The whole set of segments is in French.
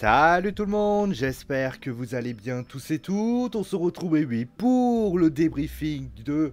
Salut tout le monde, j'espère que vous allez bien tous et toutes. On se retrouve eh oui pour le débriefing de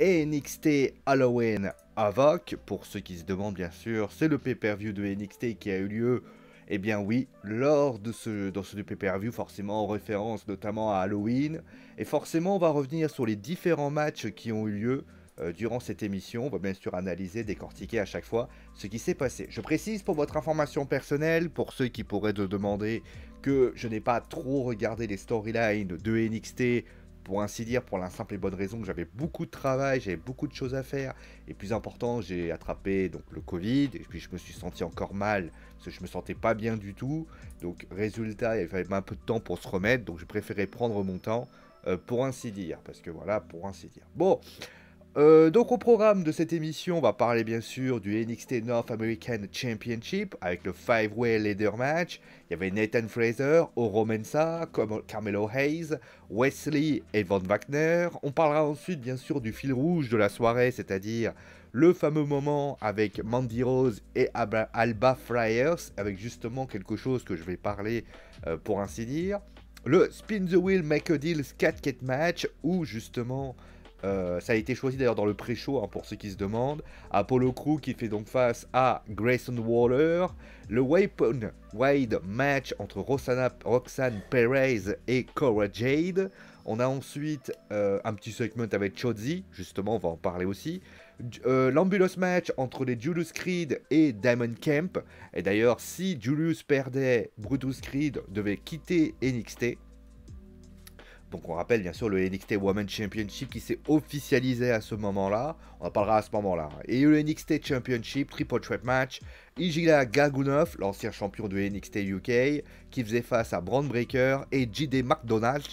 NXT Halloween Havoc. Pour ceux qui se demandent bien sûr, c'est le pay-per-view de NXT qui a eu lieu. Eh bien oui, lors de ce, dans ce pay-per-view, forcément en référence notamment à Halloween. Et forcément, on va revenir sur les différents matchs qui ont eu lieu euh, durant cette émission. On va bien sûr analyser, décortiquer à chaque fois ce qui s'est passé. Je précise pour votre information personnelle, pour ceux qui pourraient te demander que je n'ai pas trop regardé les storylines de NXT pour ainsi dire, pour la simple et bonne raison que j'avais beaucoup de travail, j'avais beaucoup de choses à faire. Et plus important, j'ai attrapé donc le Covid, et puis je me suis senti encore mal, parce que je me sentais pas bien du tout. Donc résultat, il fallait un peu de temps pour se remettre, donc je préférais prendre mon temps, euh, pour ainsi dire, parce que voilà, pour ainsi dire. Bon, euh, donc au programme de cette émission, on va parler bien sûr du NXT North American Championship avec le Five Way Leader Match. Il y avait Nathan Fraser, Oro comme Carmelo Hayes, Wesley et Von Wagner. On parlera ensuite bien sûr du fil rouge de la soirée, c'est-à-dire le fameux moment avec Mandy Rose et Alba Flyers, avec justement quelque chose que je vais parler euh, pour ainsi dire. Le Spin the Wheel Make a Deal 4 Cat Match, où justement euh, ça a été choisi d'ailleurs dans le pré-show hein, pour ceux qui se demandent. Apollo Crew qui fait donc face à Grayson Waller. Le Weapon Wide match entre Roxanne Perez et Cora Jade. On a ensuite euh, un petit segment avec Chozi, justement, on va en parler aussi. Euh, match entre les Julius Creed et Diamond Camp. Et d'ailleurs, si Julius perdait, Brutus Creed devait quitter NXT. Donc on rappelle bien sûr le NXT Women's Championship qui s'est officialisé à ce moment-là. On en parlera à ce moment-là. Et le NXT Championship Triple Threat Match. Igila Gagunov, l'ancien champion du NXT UK, qui faisait face à Brand Breaker et JD McDonald.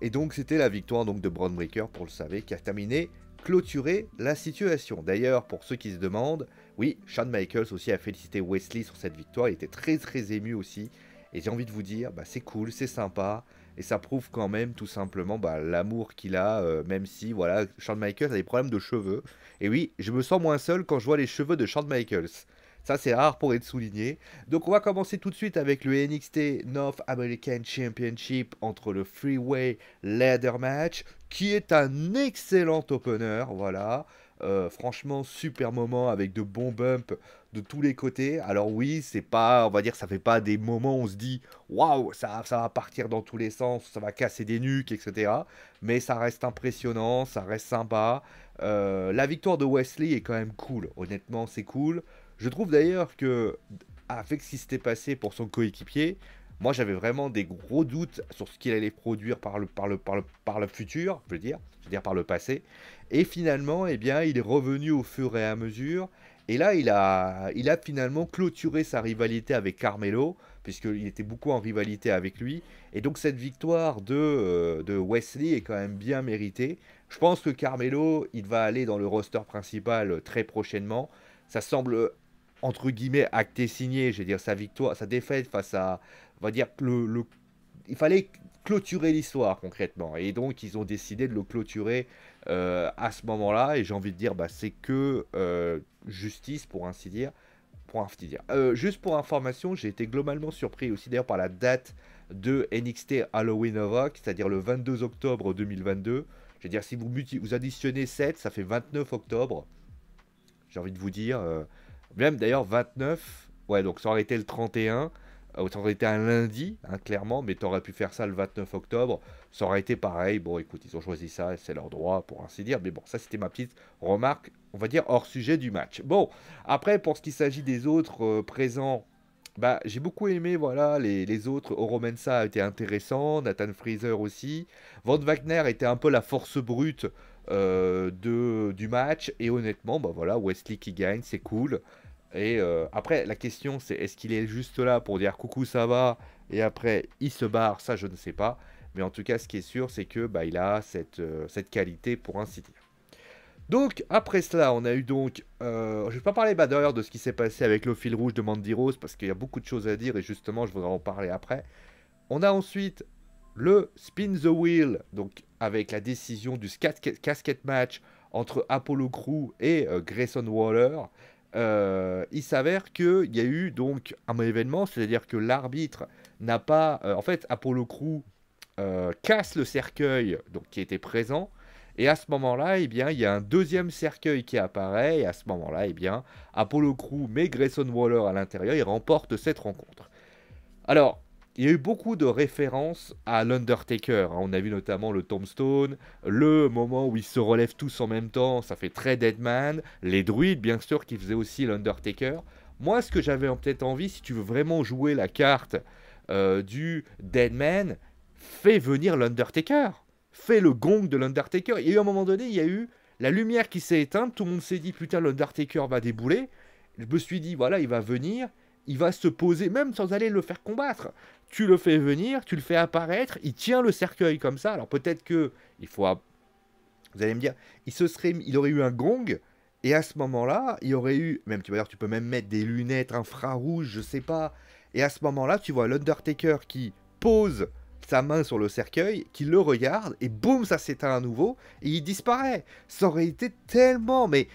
Et donc c'était la victoire donc, de Brand Breaker, pour le savez, qui a terminé, clôturé la situation. D'ailleurs, pour ceux qui se demandent, oui, Shawn Michaels aussi a félicité Wesley sur cette victoire. Il était très très ému aussi. Et j'ai envie de vous dire, bah, c'est cool, c'est sympa. Et ça prouve quand même tout simplement bah, l'amour qu'il a, euh, même si voilà, Shawn Michaels a des problèmes de cheveux. Et oui, je me sens moins seul quand je vois les cheveux de Shawn Michaels. Ça, c'est rare pour être souligné. Donc, on va commencer tout de suite avec le NXT North American Championship entre le Freeway Ladder Match, qui est un excellent opener. Voilà. Euh, franchement, super moment avec de bons bumps de tous les côtés. Alors oui, c'est pas, on va dire, ça fait pas des moments où on se dit waouh, ça, ça va partir dans tous les sens, ça va casser des nuques, etc. Mais ça reste impressionnant, ça reste sympa. Euh, la victoire de Wesley est quand même cool. Honnêtement, c'est cool. Je trouve d'ailleurs que avec ce qui s'était passé pour son coéquipier, moi j'avais vraiment des gros doutes sur ce qu'il allait produire par le, par le, par le futur, je veux dire, je veux dire par le passé. Et finalement, eh bien, il est revenu au fur et à mesure. Et là, il a, il a finalement clôturé sa rivalité avec Carmelo, puisqu'il était beaucoup en rivalité avec lui. Et donc cette victoire de, euh, de Wesley est quand même bien méritée. Je pense que Carmelo, il va aller dans le roster principal très prochainement. Ça semble entre guillemets acté signé, je veux dire sa victoire, sa défaite face à, on va dire le, il fallait clôturer l'histoire concrètement. Et donc ils ont décidé de le clôturer euh, à ce moment-là, et j'ai envie de dire, bah, c'est que euh, justice, pour ainsi dire. Pour dire. Euh, juste pour information, j'ai été globalement surpris aussi d'ailleurs par la date de NXT Halloween Rock, c'est-à-dire le 22 octobre 2022. Je veux dire, si vous, vous additionnez 7, ça fait 29 octobre. J'ai envie de vous dire, même d'ailleurs 29, ouais, donc ça aurait été le 31. Ah, autant été un lundi, hein, clairement, mais aurais pu faire ça le 29 octobre, ça aurait été pareil. Bon, écoute, ils ont choisi ça, c'est leur droit, pour ainsi dire. Mais bon, ça, c'était ma petite remarque, on va dire, hors sujet du match. Bon, après, pour ce qui s'agit des autres euh, présents bah, j'ai beaucoup aimé, voilà, les, autres. Oromensa a été intéressant, Nathan Fraser aussi. Von Wagner était un peu la force brute euh, de, du match. Et honnêtement, bah voilà, Wesley qui gagne, c'est cool. Et euh, après, la question, c'est est-ce qu'il est juste là pour dire coucou, ça va Et après, il se barre, ça, je ne sais pas. Mais en tout cas, ce qui est sûr, c'est que bah, il a cette, euh, cette qualité pour ainsi dire. Donc, après cela, on a eu donc. Euh, je ne vais pas parler d'ailleurs de ce qui s'est passé avec le fil rouge de Mandy Rose, parce qu'il y a beaucoup de choses à dire et justement, je voudrais en parler après. On a ensuite le Spin the Wheel, donc avec la décision du casquette match entre Apollo Crew et Grayson Waller. Euh, il s'avère qu'il y a eu donc un événement, c'est-à-dire que l'arbitre n'a pas. Euh, en fait, Apollo Crew euh, casse le cercueil donc, qui était présent. Et à ce moment-là, eh bien, il y a un deuxième cercueil qui apparaît. Et à ce moment-là, eh bien, Apollo Crew met Grayson Waller à l'intérieur et remporte cette rencontre. Alors, il y a eu beaucoup de références à l'Undertaker. Hein. On a vu notamment le tombstone, le moment où ils se relèvent tous en même temps, ça fait très Deadman, les druides bien sûr qui faisaient aussi l'Undertaker. Moi ce que j'avais peut-être envie, si tu veux vraiment jouer la carte euh, du Deadman, fais venir l'Undertaker. Fais le gong de l'Undertaker. Et y a eu à un moment donné, il y a eu la lumière qui s'est éteinte, tout le monde s'est dit putain l'Undertaker va débouler. Je me suis dit voilà il va venir, il va se poser, même sans aller le faire combattre tu le fais venir, tu le fais apparaître, il tient le cercueil comme ça. Alors peut-être que il faut, vous allez me dire, il se serait, il aurait eu un gong et à ce moment-là, il aurait eu, même tu vas dire, tu peux même mettre des lunettes infrarouges, je sais pas. Et à ce moment-là, tu vois l'Undertaker qui pose sa main sur le cercueil, qui le regarde et boum, ça s'éteint à nouveau et il disparaît. Ça aurait été tellement, mais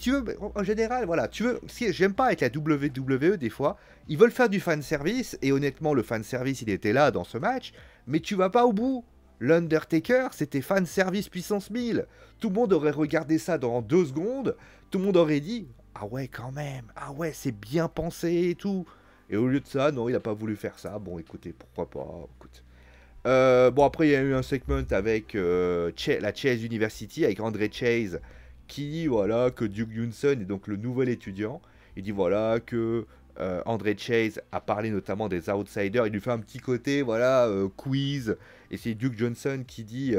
tu veux, en général, voilà, tu veux, j'aime pas avec la WWE des fois, ils veulent faire du fan service, et honnêtement, le fan service, il était là dans ce match, mais tu vas pas au bout. L'Undertaker, c'était fan service puissance 1000. Tout le monde aurait regardé ça dans deux secondes, tout le monde aurait dit, ah ouais, quand même, ah ouais, c'est bien pensé et tout. Et au lieu de ça, non, il a pas voulu faire ça. Bon, écoutez, pourquoi pas, écoute. Euh, bon, après, il y a eu un segment avec euh, la Chase University, avec André Chase qui dit voilà que Duke Johnson est donc le nouvel étudiant. Il dit voilà que euh, André Chase a parlé notamment des outsiders. Il lui fait un petit côté voilà euh, quiz. Et c'est Duke Johnson qui dit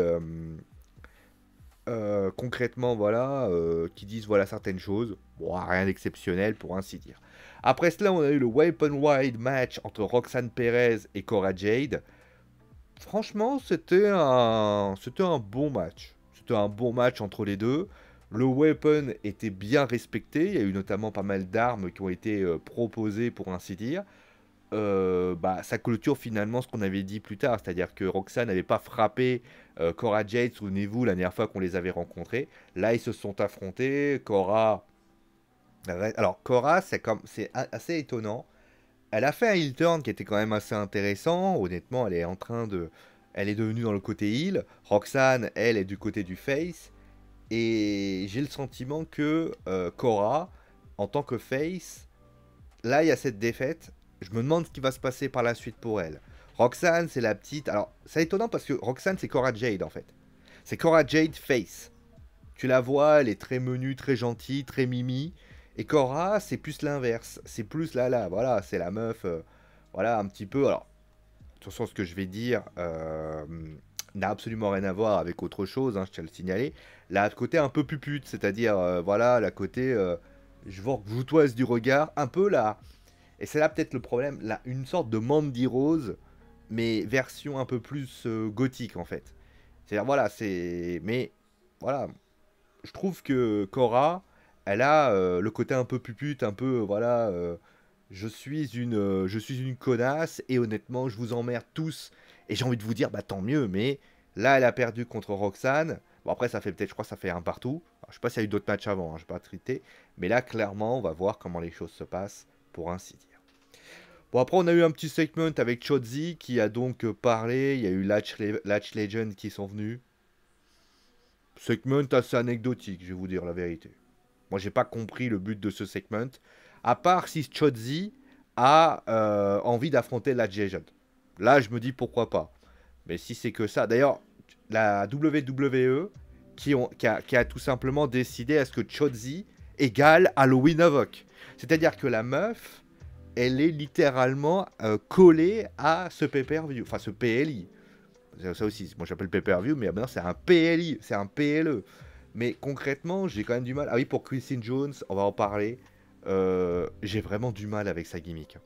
euh, concrètement voilà qui disent voilà certaines choses. rien d'exceptionnel pour ainsi dire. Après cela, on a eu le Weapon Wide match entre Roxanne Perez et Cora Jade. Franchement, c'était c'était un bon match. C'était un bon match entre les deux. Le weapon était bien respecté. Il y a eu notamment pas mal d'armes qui ont été euh, proposées pour ainsi dire. Euh, bah, ça clôture finalement ce qu'on avait dit plus tard, c'est-à-dire que Roxanne n'avait pas frappé euh, Cora Jade, souvenez-vous, la dernière fois qu'on les avait rencontrés. Là, ils se sont affrontés. Cora. Alors, Cora, c'est assez étonnant. Elle a fait un heel turn qui était quand même assez intéressant. Honnêtement, elle est en train de. Elle est devenue dans le côté heal. Roxanne, elle, est du côté du face. Et j'ai le sentiment que Cora, euh, en tant que face, là il y a cette défaite. Je me demande ce qui va se passer par la suite pour elle. Roxane, c'est la petite. Alors, c'est étonnant parce que Roxane, c'est Cora Jade en fait. C'est Cora Jade face. Tu la vois, elle est très menue, très gentille, très mimi. Et Cora, c'est plus l'inverse. C'est plus là, là, voilà, c'est la meuf. Euh, voilà, un petit peu. Alors, toute façon, ce que je vais dire. Euh, n'a absolument rien à voir avec autre chose, hein, je tiens à le signaler. La côté un peu pupute, c'est-à-dire, euh, voilà, la côté, euh, je vous toise du regard, un peu là. Et c'est là peut-être le problème, là, une sorte de Mandy Rose, mais version un peu plus euh, gothique en fait. C'est-à-dire, voilà, c'est. Mais, voilà. Je trouve que Cora, elle a le côté un peu pupute, un peu, voilà. je suis une, je suis une connasse et honnêtement, je vous emmerde tous et j'ai envie de vous dire, bah tant mieux, mais là, elle a perdu contre Roxane. Bon, après, ça fait peut-être, je crois, ça fait un partout. Je je sais pas s'il y a eu d'autres matchs avant, hein, je ne vais pas triter. Mais là, clairement, on va voir comment les choses se passent, pour ainsi dire. Bon, après, on a eu un petit segment avec Chozi qui a donc euh, parlé. Il y a eu Latch, Legend qui sont venus. Segment assez anecdotique, je vais vous dire la vérité. Moi, j'ai pas compris le but de ce segment. À part si Chozi a euh, envie d'affronter Latch Legend. Là, je me dis pourquoi pas. Mais si c'est que ça. D'ailleurs, la WWE qui, a, tout simplement décidé à ce que Chozzy égale Halloween Havoc. C'est-à-dire que la meuf, elle est littéralement euh, collée à ce pay view enfin ce PLI. Ça aussi, moi j'appelle pay mais maintenant c'est un PLI, c'est un PLE. Mais concrètement, j'ai quand même du mal. Ah oui, pour Christine Jones, on va en parler. Euh, j'ai vraiment du mal avec sa gimmick.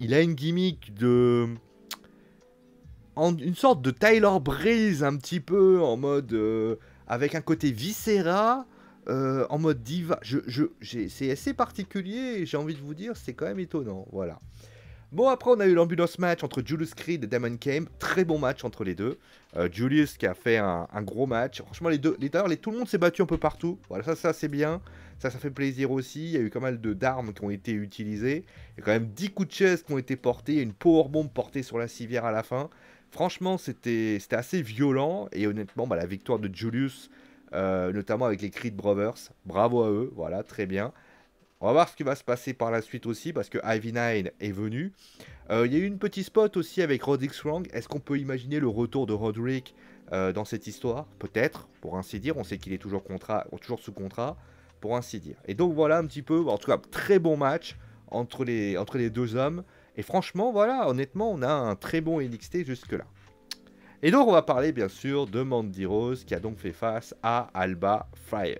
Il a une gimmick de en une sorte de Tyler Breeze un petit peu en mode euh, avec un côté viscéra euh, en mode diva je, je c'est assez particulier j'ai envie de vous dire c'est quand même étonnant voilà Bon, après, on a eu l'ambulance match entre Julius Creed et Damon Kane Très bon match entre les deux. Euh, Julius qui a fait un, gros match. Franchement, les deux, les, tout le monde s'est battu un peu partout. Voilà, ça, ça c'est bien. Ça, ça fait plaisir aussi. Il y a eu pas mal d'armes qui ont été utilisées. Il y a quand même 10 coups de chaise qui ont été portés. Une bombe portée sur la civière à la fin. Franchement, c'était assez violent. Et honnêtement, bah, la victoire de Julius, euh, notamment avec les Creed Brothers, bravo à eux. Voilà, très bien. On va voir ce qui va se passer par la suite aussi, parce que Ivy Nine est venu. Euh, il y a eu une petite spot aussi avec Roderick Strong, Est-ce qu'on peut imaginer le retour de Roderick euh, dans cette histoire Peut-être, pour ainsi dire. On sait qu'il est toujours, contrat, toujours sous contrat, pour ainsi dire. Et donc voilà un petit peu, en tout cas, très bon match entre les, entre les deux hommes. Et franchement, voilà, honnêtement, on a un très bon NXT jusque-là. Et donc, on va parler bien sûr de Mandy Rose qui a donc fait face à Alba Fire.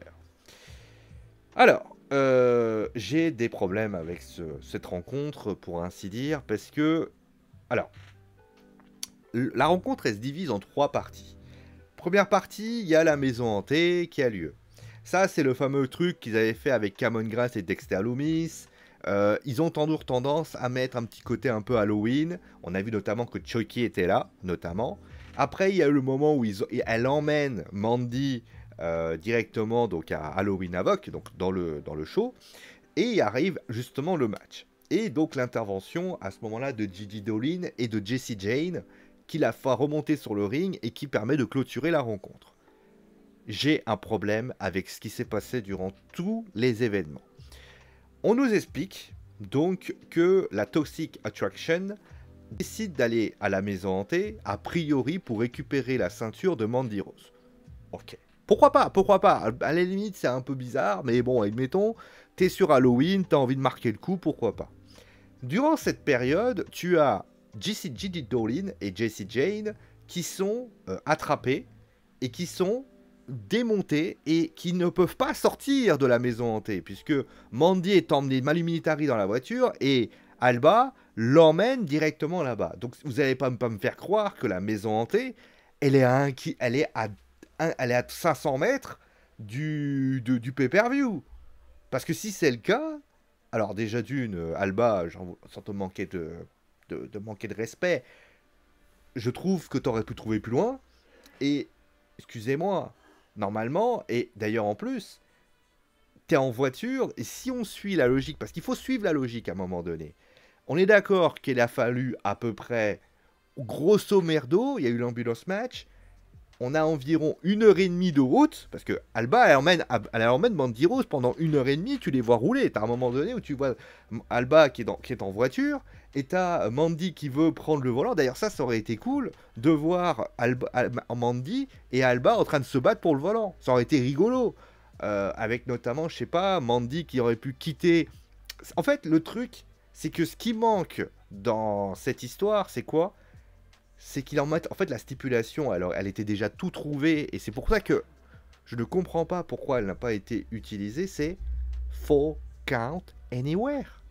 Alors, euh, j'ai des problèmes avec cette rencontre, pour ainsi dire, parce que. Alors, la rencontre, elle se divise en trois parties. Première partie, il y a la maison hantée qui a lieu. Ça, c'est le fameux truc qu'ils avaient fait avec Cameron Grass et Dexter Loomis. Euh, ils ont toujours tendance à mettre un petit côté un peu Halloween. On a vu notamment que Chucky était là, notamment. Après, il y a eu le moment où elle emmène Mandy euh, directement donc à Halloween Havoc, donc dans le, dans le show, et il arrive justement le match. Et donc l'intervention à ce moment-là de Gigi Dolin et de Jesse Jane, qui la fait remonter sur le ring et qui permet de clôturer la rencontre. J'ai un problème avec ce qui s'est passé durant tous les événements. On nous explique donc que la Toxic Attraction décide d'aller à la maison hantée, a priori pour récupérer la ceinture de Mandy Rose. Ok. Pourquoi pas Pourquoi pas À la limite, c'est un peu bizarre, mais bon, admettons, t'es sur Halloween, t'as envie de marquer le coup, pourquoi pas Durant cette période, tu as JC Gigi Dolin et JC Jane qui sont euh, attrapés et qui sont démontés et qui ne peuvent pas sortir de la maison hantée, puisque Mandy est emmené Maluminitari dans la voiture et Alba l'emmène directement là-bas. Donc vous n'allez pas, me faire croire que la maison hantée, elle est à, un, elle est à, elle est à 500 mètres du, du pay-per-view. Parce que si c'est le cas, alors déjà d'une, Alba, sans te manquer de, de, de, manquer de respect, je trouve que t'aurais pu trouver plus loin. Et, excusez-moi, normalement, et d'ailleurs en plus, tu es en voiture, et si on suit la logique, parce qu'il faut suivre la logique à un moment donné, on est d'accord qu'il a fallu à peu près, grosso merdo, il y a eu l'ambulance match, on a environ une heure et demie de route, parce que Alba, elle emmène, Mandy Rose pendant une heure et demie, tu les vois rouler. T'as un moment donné où tu vois Alba qui est, qui est en voiture, et t'as Mandy qui veut prendre le volant. D'ailleurs, ça, ça aurait été cool de voir Alba, Mandy et Alba en train de se battre pour le volant. Ça aurait été rigolo. Euh, avec notamment, je sais pas, Mandy qui aurait pu quitter. En fait, le truc, c'est que ce qui manque dans cette histoire, c'est quoi c'est qu'il en met En fait, la stipulation, alors, elle était déjà tout trouvée, et c'est pour ça que je ne comprends pas pourquoi elle n'a pas été utilisée. C'est for count anywhere.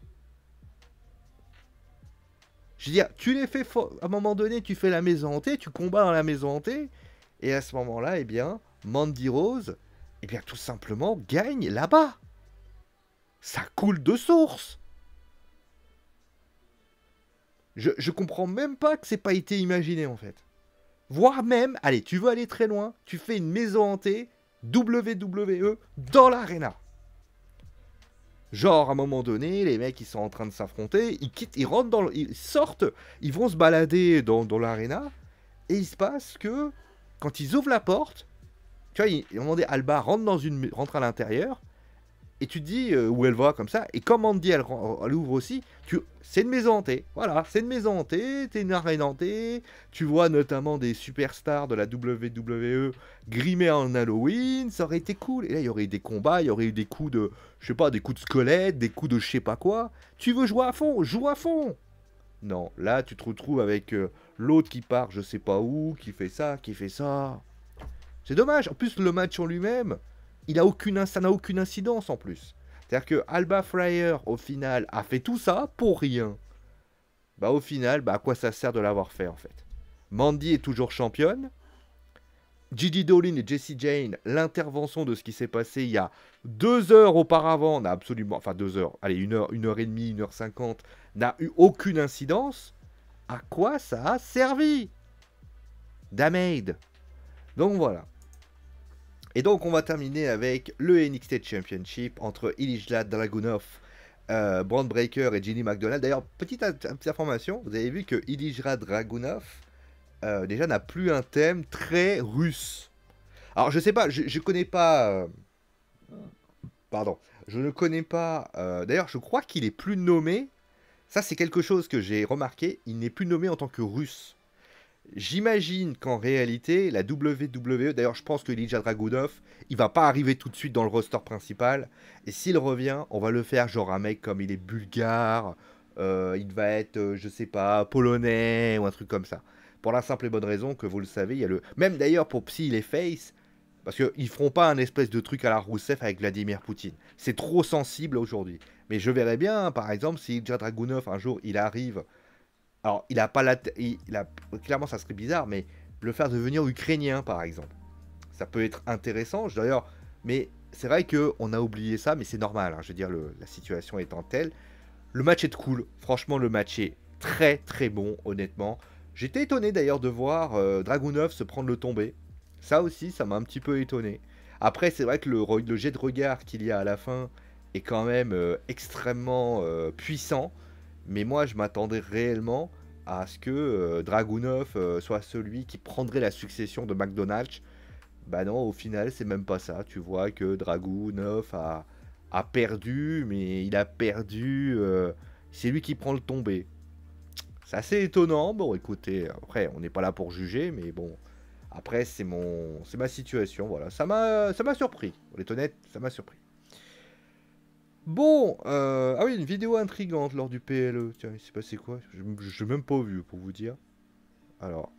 Je veux dire, tu les fais à un moment donné, tu fais la maison hantée, tu combats dans la maison hantée, et à ce moment-là, eh bien, Mandy Rose, eh bien, tout simplement gagne là-bas. Ça coule de source. Je, comprends même pas que c'est pas été imaginé en fait. Voire même, allez, tu veux aller très loin, tu fais une maison hantée WWE dans l'arena. Genre, à un moment donné, les mecs, ils sont en train de s'affronter, ils quittent, ils rentrent dans... ils sortent, ils vont se balader dans, dans l'arena, et il se passe que, quand ils ouvrent la porte, tu vois, ils ont demandé, Alba rentre, dans une, rentre à l'intérieur, et tu dis euh, où elle va comme ça. Et comme Andy, elle, elle ouvre aussi, c'est une maison hantée. Voilà, c'est une maison hantée, t'es une arène hantée. Tu vois notamment des superstars de la WWE grimés en Halloween, ça aurait été cool. Et là, il y aurait eu des combats, il y aurait eu des coups de, je sais pas, des coups de squelette, des coups de je sais pas quoi. Tu veux jouer à fond, joue à fond. Non, là, tu te retrouves avec euh, l'autre qui part, je sais pas où, qui fait ça, qui fait ça. C'est dommage. En plus, le match en lui-même, il aucune, ça n'a aucune incidence en plus. C'est-à-dire que Alba Fryer, au final, a fait tout ça pour rien. Bah, au final, bah, à quoi ça sert de l'avoir fait, en fait Mandy est toujours championne. Gigi Dolin et Jessie Jane, l'intervention de ce qui s'est passé il y a deux heures auparavant, n'a absolument, enfin deux heures, allez, une heure, une heure et demie, une heure cinquante, n'a eu aucune incidence. À quoi ça a servi Damage. Donc voilà. Et donc, on va terminer avec le NXT Championship entre Ilijla Dragunov, euh, Brand Breaker et Ginny McDonald. D'ailleurs, petite, information, vous avez vu que Ilija Dragunov, euh, déjà, n'a plus un thème très russe. Alors, je sais pas, je, ne connais pas. Euh, pardon. Je ne connais pas. Euh, d'ailleurs, je crois qu'il est plus nommé. Ça, c'est quelque chose que j'ai remarqué. Il n'est plus nommé en tant que russe. J'imagine qu'en réalité, la WWE, d'ailleurs je pense que Ilija Dragunov, il va pas arriver tout de suite dans le roster principal. Et s'il revient, on va le faire genre un mec comme il est bulgare, euh, il va être, euh, je sais pas, polonais ou un truc comme ça. Pour la simple et bonne raison que vous le savez, il y a le. Même d'ailleurs pour Psy, est Face, parce qu'ils feront pas un espèce de truc à la Rousseff avec Vladimir Poutine. C'est trop sensible aujourd'hui. Mais je verrais bien, par exemple, si Ilja Dragunov un jour il arrive. Alors, il a pas la. Il, clairement, ça serait bizarre, mais le faire devenir ukrainien, par exemple. Ça peut être intéressant, d'ailleurs, mais c'est vrai qu'on a oublié ça, mais c'est normal. Hein. je veux dire, la situation étant telle. Le match est cool. Franchement, le match est très très bon, honnêtement. J'étais étonné d'ailleurs de voir euh, Dragunov se prendre le tombé. Ça aussi, ça m'a un petit peu étonné. Après, c'est vrai que le, jet de regard qu'il y a à la fin est quand même euh, extrêmement euh, puissant. Mais moi, je m'attendais réellement à ce que euh, Dragunov euh, soit celui qui prendrait la succession de McDonald's. Bah non, au final, c'est même pas ça. Tu vois que Dragunov a, a perdu, mais il a perdu. Euh, c'est lui qui prend le tombé. C'est assez étonnant. Bon, écoutez, après, on n'est pas là pour juger, mais bon. Après, c'est mon, c'est ma situation. Voilà, ça m'a, ça m'a surpris. On est honnête, ça m'a surpris. Bon, euh, ah oui, une vidéo intrigante lors du PLE. Tiens, il s'est passé quoi Je même pas vu, pour vous dire. Alors.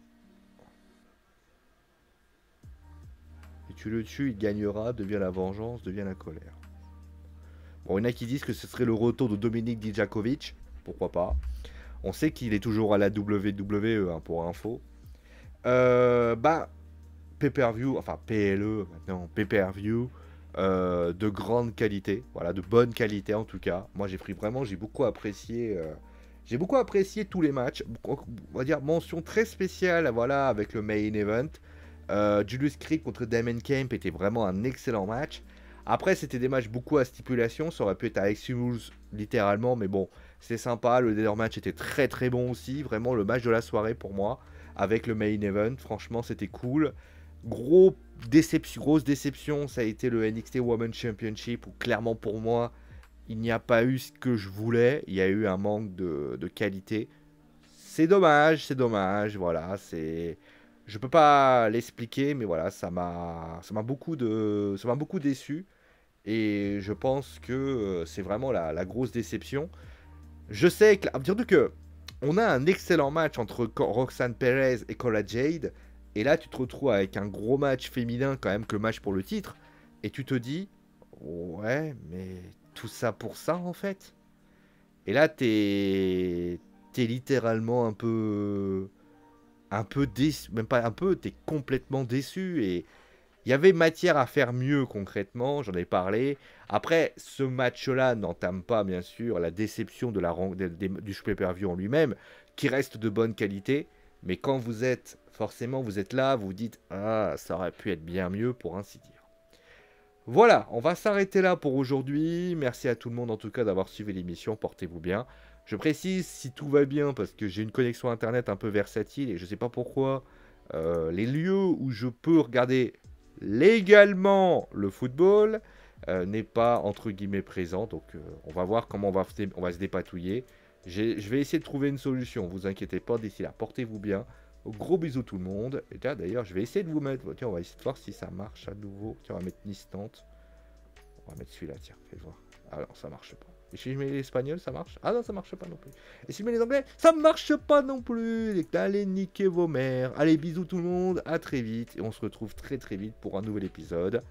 Et tu le tues, il gagnera, devient la vengeance, devient la colère. Bon, il y en a qui disent que ce serait le retour de Dominique Dijakovic. Pourquoi pas On sait qu'il est toujours à la WWE, hein, pour info. Euh, bah, pay-per-view, enfin PLE maintenant, pay-per-view euh, de grande qualité, voilà, de bonne qualité en tout cas. Moi j'ai pris vraiment, j'ai beaucoup apprécié, euh, j'ai beaucoup apprécié tous les matchs. On va dire mention très spéciale, voilà, avec le main event. Euh, Julius Creed contre Damon Camp était vraiment un excellent match. Après c'était des matchs beaucoup à stipulation, ça aurait pu être à littéralement, mais bon, c'est sympa. Le dernier match était très très bon aussi, vraiment le match de la soirée pour moi, avec le main event. Franchement c'était cool. Gros déception, grosse déception, ça a été le NXT Women Championship où clairement pour moi, il n'y a pas eu ce que je voulais. Il y a eu un manque de, qualité. C'est dommage, c'est dommage. Voilà, c'est. Je peux pas l'expliquer, mais voilà, ça m'a, ça m'a beaucoup de, ça m'a beaucoup déçu. Et je pense que euh, c'est vraiment la, grosse déception. Je sais que, tout que, on a un excellent match entre Roxanne Perez et Cora Jade. Et là, tu te retrouves avec un gros match féminin, quand même, que match pour le titre. Et tu te dis, ouais, mais tout ça pour ça, en fait. Et là, tu es littéralement un peu. Un peu déçu, même pas un peu, tu es complètement déçu. Et il y avait matière à faire mieux concrètement, j'en ai parlé. Après, ce match-là n'entame pas, bien sûr, la déception de la, du pay per en lui-même, qui reste de bonne qualité. Mais quand vous êtes forcément, vous êtes là, vous vous dites Ah, ça aurait pu être bien mieux, pour ainsi dire. Voilà, on va s'arrêter là pour aujourd'hui. Merci à tout le monde en tout cas d'avoir suivi l'émission. Portez-vous bien. Je précise si tout va bien parce que j'ai une connexion internet un peu versatile et je ne sais pas pourquoi euh, les lieux où je peux regarder légalement le football euh, n'est pas entre guillemets présent. Donc euh, on va voir comment on va, on va se dépatouiller. Je vais essayer de trouver une solution. Vous inquiétez pas d'ici là. Portez-vous bien. Gros bisous tout le monde. Et tiens, d'ailleurs, je vais essayer de vous mettre. Tiens, on va essayer de voir si ça marche à nouveau. Tiens, on va mettre Nistante. On va mettre celui-là, tiens, fais voir. Alors, ah ça marche pas. Et si je mets l'espagnol, ça marche Ah non, ça marche pas non plus. Et si je mets les anglais, ça marche pas non plus. Allez, niquez vos mères. Allez, bisous tout le monde. À très vite. Et on se retrouve très très vite pour un nouvel épisode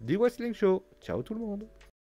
du Wrestling Show. Ciao tout le monde.